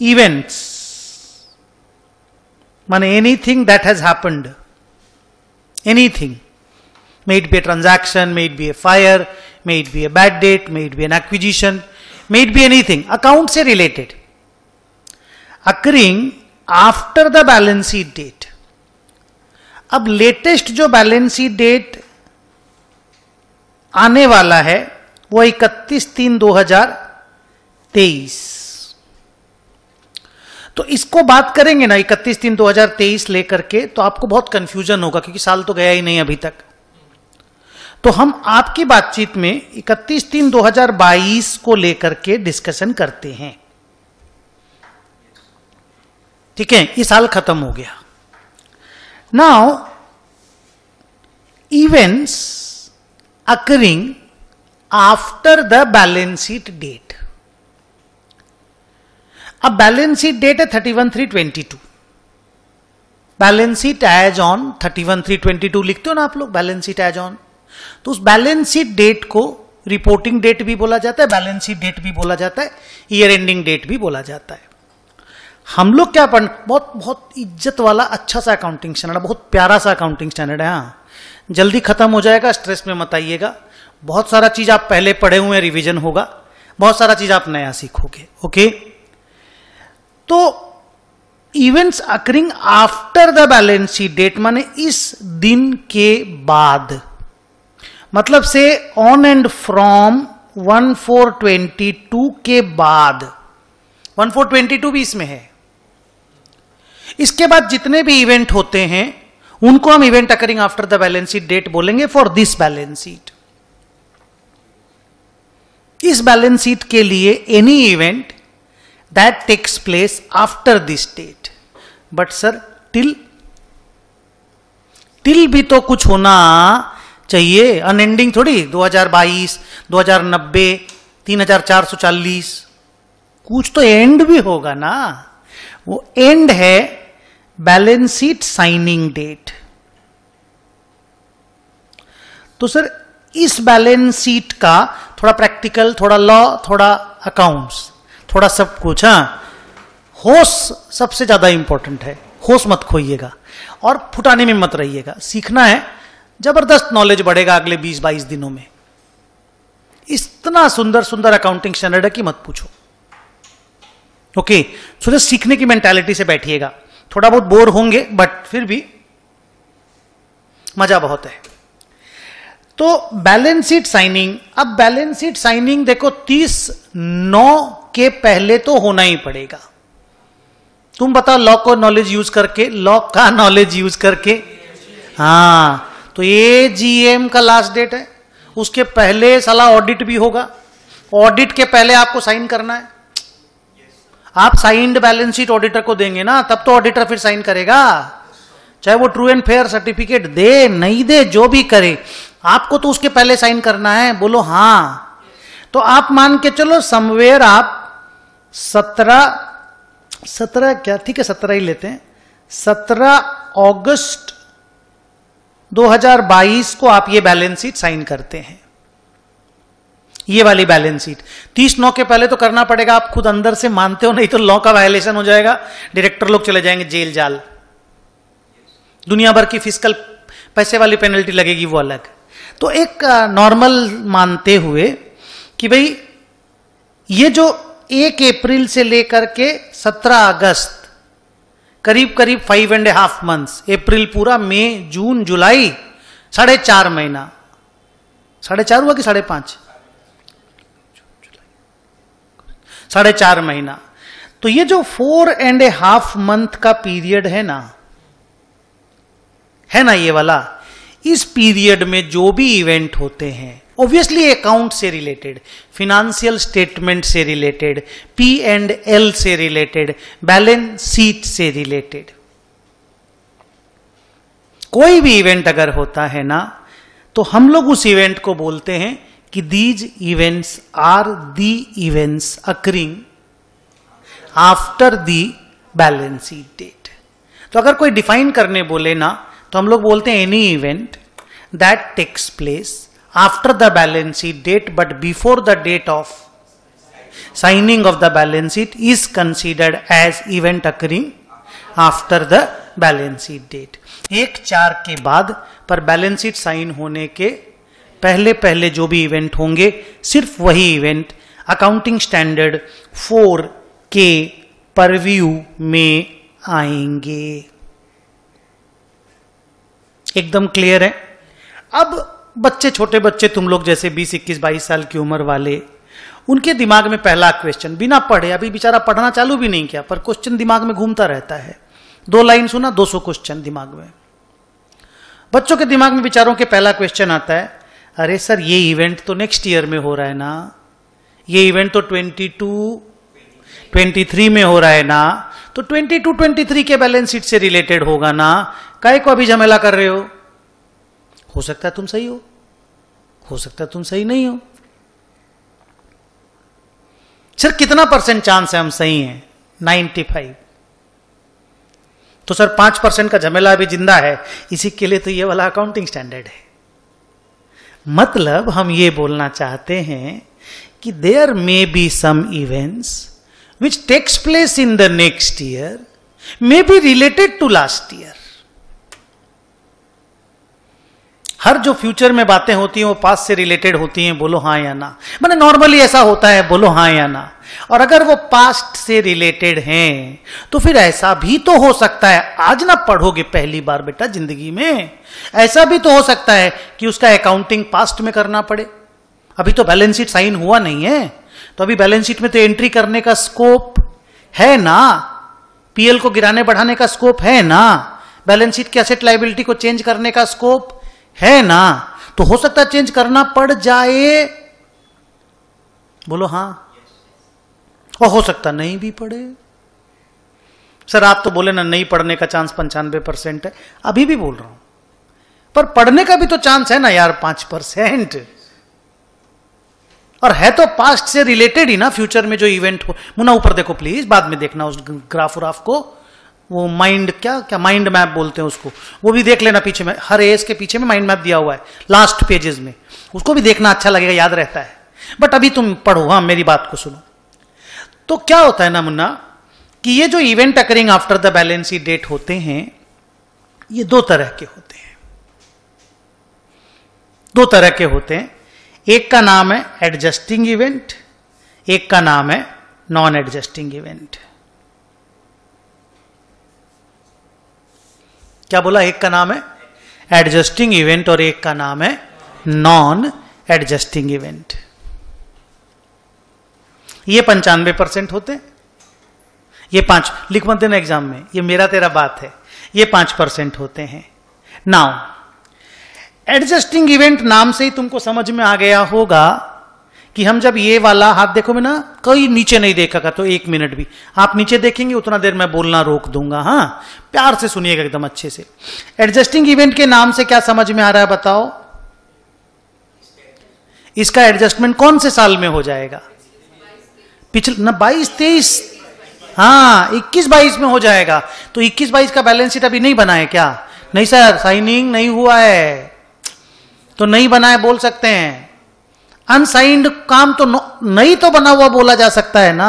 events. Man, anything that has happened, anything, may it be a transaction, may it be a fire, may it be a bad date, may it be an acquisition, may it be anything, accounts are related, occurring after the balance sheet date. अब latest जो balance sheet date आने वाला है वो 31 तीन 2023 तो इसको बात करेंगे ना इकतीस तीन 2023 लेकर के तो आपको बहुत कंफ्यूजन होगा क्योंकि साल तो गया ही नहीं अभी तक तो हम आपकी बातचीत में इकतीस तीन 2022 को लेकर के डिस्कशन करते हैं ठीक है ये साल खत्म हो गया now events occurring after the balance sheet date अब बैलेंस शीट डेट है thirty one three twenty two balance sheet as on thirty one three twenty two लिखते हो ना आप लोग बैलेंस शीट एज ऑन तो उस बैलेंस शीट डेट को रिपोर्टिंग डेट भी बोला जाता है बैलेंस शीट डेट भी बोला जाता है ईयर एंडिंग डेट भी बोला जाता है हम लोग क्या पढ़ बहुत बहुत इज्जत वाला अच्छा सा अकाउंटिंग स्टैंडर्ड बहुत प्यारा सा अकाउंटिंग स्टैंडर्ड है हाँ जल्दी खत्म हो जाएगा स्ट्रेस में मत आइएगा बहुत सारा चीज आप पहले पढ़े हुए रिविजन होगा बहुत सारा चीज आप नया सीखोगे ओके तो events occurring after the balance sheet date माने इस दिन के बाद मतलब से on and from one four twenty two के बाद वन फोर ट्वेंटी टू भी इसमें है इसके बाद जितने भी इवेंट होते हैं उनको हम event occurring after the balance sheet date बोलेंगे फॉर दिस बैलेंस शीट इस बैलेंस शीट के लिए any event that takes place after this date but sir till till भी तो कुछ होना चाहिए unending थोड़ी 2022 2090 3440 कुछ तो एंड भी होगा ना वो एंड है बैलेंस शीट साइनिंग डेट तो सर इस बैलेंस शीट का थोड़ा प्रैक्टिकल थोड़ा लॉ थोड़ा अकाउंट्स थोड़ा सब कुछ हाँ होश सबसे ज़्यादा इंपॉर्टेंट है होश मत खोइएगा और फुटाने में मत रहिएगा सीखना है जबरदस्त नॉलेज बढ़ेगा अगले 20-22 दिनों में इतना सुंदर सुंदर अकाउंटिंग स्टैंडर्ड है कि मत पूछो ओके सो जस्ट सीखने की मेंटालिटी से बैठिएगा थोड़ा बहुत बोर होंगे बट फिर भी मजा बहुत है तो बैलेंस शीट साइनिंग अब बैलेंस शीट साइनिंग देखो 30 नौ के पहले तो होना ही पड़ेगा तुम बताओ लॉ को नॉलेज यूज करके लॉ का नॉलेज यूज करके हाँ तो ए जी एम का लास्ट डेट है उसके पहले सलाह ऑडिट भी होगा ऑडिट के पहले आपको साइन करना है आप साइंड बैलेंस शीट ऑडिटर को देंगे ना तब तो ऑडिटर फिर साइन करेगा चाहे वो ट्रू एंड फेयर सर्टिफिकेट दे नहीं दे जो भी करे आपको तो उसके पहले साइन करना है बोलो हाँ तो आप मान के चलो समवेयर आप सत्रह सत्रह क्या ठीक है सत्रह ही लेते हैं सत्रह अगस्त 2022 को आप ये बैलेंस शीट साइन करते हैं ये वाली बैलेंस शीट तीस नौ के पहले तो करना पड़ेगा आप खुद अंदर से मानते हो नहीं तो लॉ का वायलेशन हो जाएगा डायरेक्टर लोग चले जाएंगे जेल जाल दुनिया भर की फिजिकल पैसे वाली पेनल्टी लगेगी वो अलग तो एक नॉर्मल मानते हुए कि भाई ये जो एक अप्रैल से लेकर के सत्रह अगस्त करीब करीब फाइव एंड हाफ मंथ्स अप्रैल पूरा मई जून जुलाई साढ़े चार महीना साढ़े चार हुआ कि साढ़े पांच साढ़े चार महीना तो ये जो four and a half month का पीरियड है ना है ना ये वाला इस पीरियड में जो भी इवेंट होते हैं ऑब्वियसली अकाउंट से रिलेटेड फिनेंशियल स्टेटमेंट से रिलेटेड पी एंड एल से रिलेटेड बैलेंस शीट से रिलेटेड कोई भी इवेंट अगर होता है ना तो हम लोग उस इवेंट को बोलते हैं कि these events are the events occurring after the balance sheet date तो अगर कोई डिफाइन करने बोले ना तो हम लोग बोलते हैं any event that takes place after the balance sheet date but before the date of signing of the balance sheet is considered as event occurring after the balance sheet date एक चार के बाद पर बैलेंस शीट साइन होने के पहले पहले जो भी इवेंट होंगे सिर्फ वही इवेंट अकाउंटिंग स्टैंडर्ड फोर के परव्यू में आएंगे एकदम क्लियर है अब बच्चे छोटे बच्चे तुम लोग जैसे बीस इक्कीस बाईस साल की उम्र वाले उनके दिमाग में पहला क्वेश्चन बिना पढ़े अभी बेचारा पढ़ना चालू भी नहीं किया पर क्वेश्चन दिमाग में घूमता रहता है दो लाइन सुना दो सौ क्वेश्चन दिमाग में बच्चों के दिमाग में बिचारों के पहला क्वेश्चन आता है अरे सर ये इवेंट तो नेक्स्ट ईयर में हो रहा है ना ये इवेंट तो ट्वेंटी थ्री में हो रहा है ना तो ट्वेंटी थ्री के बैलेंस शीट से रिलेटेड होगा ना काय को अभी झमेला कर रहे हो हो सकता है तुम सही हो हो सकता है तुम सही नहीं हो सर कितना परसेंट चांस है हम सही हैं 95 तो सर पांच परसेंट का झमेला अभी जिंदा है इसी के लिए तो ये वाला अकाउंटिंग स्टैंडर्ड है मतलब हम ये बोलना चाहते हैं कि there may be some events which takes place in the next year may be related to last year हर जो फ्यूचर में बातें होती हैं वो पास से रिलेटेड होती हैं बोलो हाँ या ना मैंने नॉर्मली ऐसा होता है बोलो हाँ या ना और अगर वो पास्ट से रिलेटेड हैं तो फिर ऐसा भी तो हो सकता है आज ना पढ़ोगे पहली बार बेटा जिंदगी में ऐसा भी तो हो सकता है कि उसका अकाउंटिंग पास्ट में करना पड़े अभी तो बैलेंस शीट साइन हुआ नहीं है तो अभी बैलेंस शीट में तो एंट्री करने का स्कोप है ना पीएल को गिराने बढ़ाने का स्कोप है ना बैलेंस शीट की असेट लाइबिलिटी को चेंज करने का स्कोप है ना तो हो सकता है चेंज करना पड़ जाए बोलो हाँ और हो सकता नहीं भी पड़े सर आप तो बोले ना नहीं पढ़ने का चांस पंचानवे परसेंट है अभी भी बोल रहा हूं पर पढ़ने का भी तो चांस है ना यार पांच परसेंट और है तो पास्ट से रिलेटेड ही ना फ्यूचर में जो इवेंट हो मुना ऊपर देखो प्लीज बाद में देखना उस ग्राफ उराफ को वो माइंड क्या क्या माइंड मैप बोलते हैं उसको वो भी देख लेना पीछे में हर एज के पीछे में माइंड मैप दिया हुआ है लास्ट पेजेस में उसको भी देखना अच्छा लगेगा याद रहता है बट अभी तुम पढ़ो हाँ मेरी बात को सुनो तो क्या होता है ना मुन्ना कि ये जो event occurring after the balance sheet date होते हैं ये दो तरह के होते हैं दो तरह के होते हैं एक का नाम है एडजस्टिंग इवेंट एक का नाम है नॉन एडजस्टिंग इवेंट क्या बोला एक का नाम है एडजस्टिंग इवेंट और एक का नाम है नॉन एडजस्टिंग इवेंट ये पंचानवे परसेंट होते हैं ये पांच लिख मत देना एग्जाम में ये मेरा तेरा बात है ये पांच परसेंट होते हैं नाउ एडजस्टिंग इवेंट नाम से ही तुमको समझ में आ गया होगा कि हम जब ये वाला हाथ देखो मैं ना कोई नीचे नहीं का तो एक मिनट भी आप नीचे देखेंगे उतना देर मैं बोलना रोक दूंगा हाँ प्यार से सुनिएगा एकदम अच्छे से एडजस्टिंग इवेंट के नाम से क्या समझ में आ रहा है बताओ इसका एडजस्टमेंट कौन से साल में हो जाएगा पिछले ना बाईस तेईस हाँ इक्कीस बाईस में हो जाएगा तो इक्कीस बाईस का बैलेंस शीट अभी नहीं बना है क्या नहीं सर साइनिंग नहीं हुआ है तो नहीं बना है बोल सकते हैं अनसाइंड काम तो नहीं तो बना हुआ बोला जा सकता है ना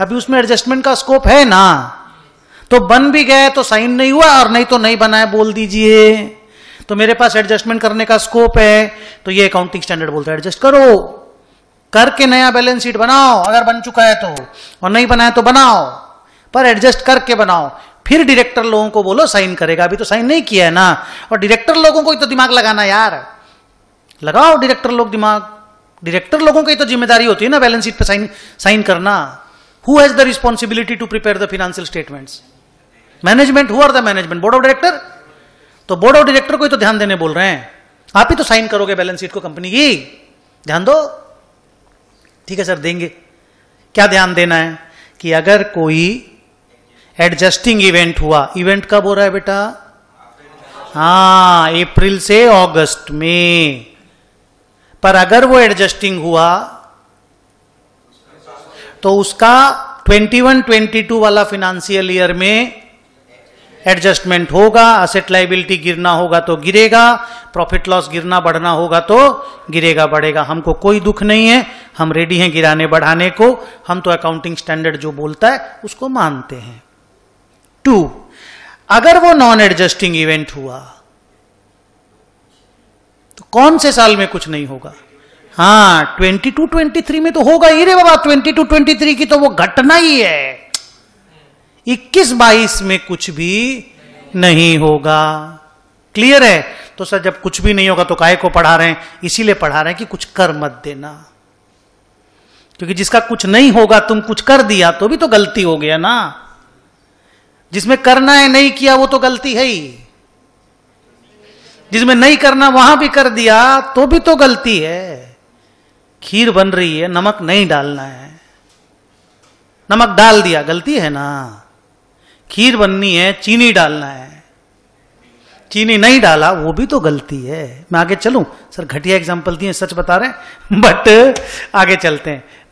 अभी उसमें एडजस्टमेंट का स्कोप है ना तो बन भी गया तो साइन नहीं हुआ और नहीं तो नहीं बना है बोल दीजिए तो मेरे पास एडजस्टमेंट करने का स्कोप है तो ये अकाउंटिंग स्टैंडर्ड बोलता है एडजस्ट करो करके नया बैलेंस शीट बनाओ अगर बन चुका है तो और नहीं है तो बनाओ पर एडजस्ट करके बनाओ फिर डायरेक्टर लोगों को बोलो साइन करेगा अभी तो साइन नहीं किया है ना और डायरेक्टर लोगों को तो दिमाग लगाना यार लगाओ डायरेक्टर लोग दिमाग डायरेक्टर लोगों की तो जिम्मेदारी होती है ना बैलेंस शीट पर साइन साइन करना who has the responsibility to prepare the financial statement management who are the management board of director तो बोर्ड ऑफ डायरेक्टर को ही तो ध्यान देने बोल रहे हैं आप ही तो साइन करोगे बैलेंस शीट को कंपनी की ध्यान दो ठीक है सर देंगे क्या ध्यान देना है कि अगर कोई एडजस्टिंग इवेंट हुआ इवेंट कब हो रहा है बेटा हाँ अप्रैल से अगस्त में पर अगर वो एडजस्टिंग हुआ तो उसका 21 22 वाला फिनेंशियल ईयर में एडजस्टमेंट होगा असेट लाइबिलिटी गिरना होगा तो गिरेगा प्रॉफिट लॉस गिरना बढ़ना होगा तो गिरेगा बढ़ेगा हमको कोई दुख नहीं है हम रेडी हैं गिराने बढ़ाने को हम तो अकाउंटिंग स्टैंडर्ड जो बोलता है उसको मानते हैं टू अगर वो नॉन एडजस्टिंग इवेंट हुआ तो कौन से साल में कुछ नहीं होगा हाँ ट्वेंटी टू ट्वेंटी थ्री में तो होगा ही रे बाबा ट्वेंटी टू ट्वेंटी थ्री की तो वो घटना ही है इक्कीस बाईस में कुछ भी नहीं होगा क्लियर है तो सर जब कुछ भी नहीं होगा तो काय को पढ़ा रहे हैं इसीलिए पढ़ा रहे हैं कि कुछ कर मत देना क्योंकि जिसका कुछ नहीं होगा तुम कुछ कर दिया तो भी तो गलती हो गया ना जिसमें करना है नहीं किया वो तो गलती है ही जिसमें नहीं करना वहां भी कर दिया तो भी तो गलती है खीर बन रही है नमक नहीं डालना है नमक डाल दिया गलती है ना खीर बननी है चीनी डालना है चीनी नहीं डाला वो भी तो गलती है मैं आगे चलूं सर घटिया एग्जाम्पल दिए सच बता रहे हैं बट आगे चलते हैं